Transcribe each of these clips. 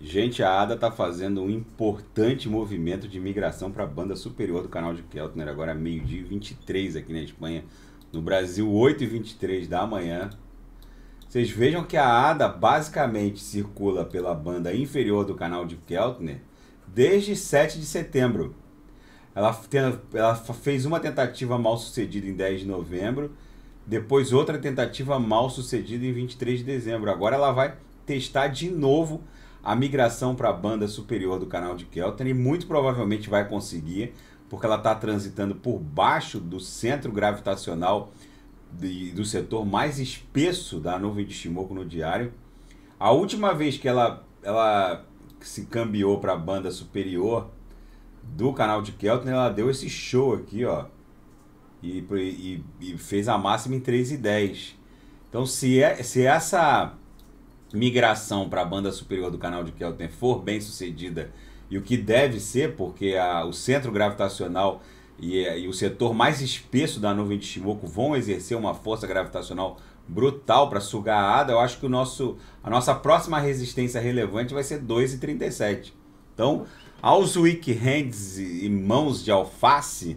Gente, a ADA está fazendo um importante movimento de migração para a banda superior do canal de Keltner, agora meio-dia 23 aqui na Espanha. No Brasil, 8 e 23 da manhã. Vocês vejam que a ADA basicamente circula pela banda inferior do canal de Keltner desde 7 de setembro. Ela, tem, ela fez uma tentativa mal sucedida em 10 de novembro, depois outra tentativa mal sucedida em 23 de dezembro. Agora ela vai testar de novo a migração para a banda superior do canal de Kelton e muito provavelmente vai conseguir, porque ela está transitando por baixo do centro gravitacional de, do setor mais espesso da nuvem de Shimoku no diário. A última vez que ela, ela se cambiou para a banda superior do canal de Kelton, ela deu esse show aqui, ó. E, e, e fez a máxima em 3,10. e Então, se, é, se é essa migração para a banda superior do canal de Kelten é for bem sucedida e o que deve ser, porque a, o centro gravitacional e, eh, e, o setor mais espesso da nuvem de Shimoku vão exercer uma força gravitacional brutal para sugar a ADA, eu acho que o nosso, a nossa próxima resistência relevante vai ser 2,37. Então, aos weak hands e mãos de alface,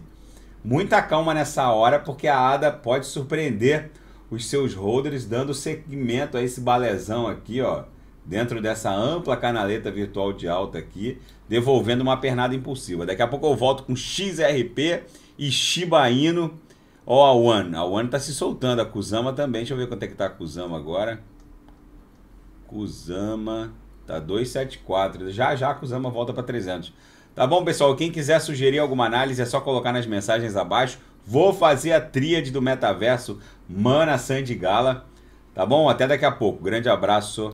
muita calma nessa hora, porque a ADA pode surpreender os seus holders, dando seguimento a esse balezão aqui, ó, dentro dessa ampla canaleta virtual de alta aqui, devolvendo uma pernada impulsiva. Daqui a pouco eu volto com XRP e Shiba Inu. Ó, a One. A One tá se soltando. A Kusama também. Deixa eu ver quanto é que tá a Kusama agora. Kusama tá 274. Já já a Kusama volta para 300. Tá bom, pessoal? Quem quiser sugerir alguma análise é só colocar nas mensagens abaixo Vou fazer a tríade do metaverso Mana Sandy Gala. Tá bom? Até daqui a pouco. Grande abraço.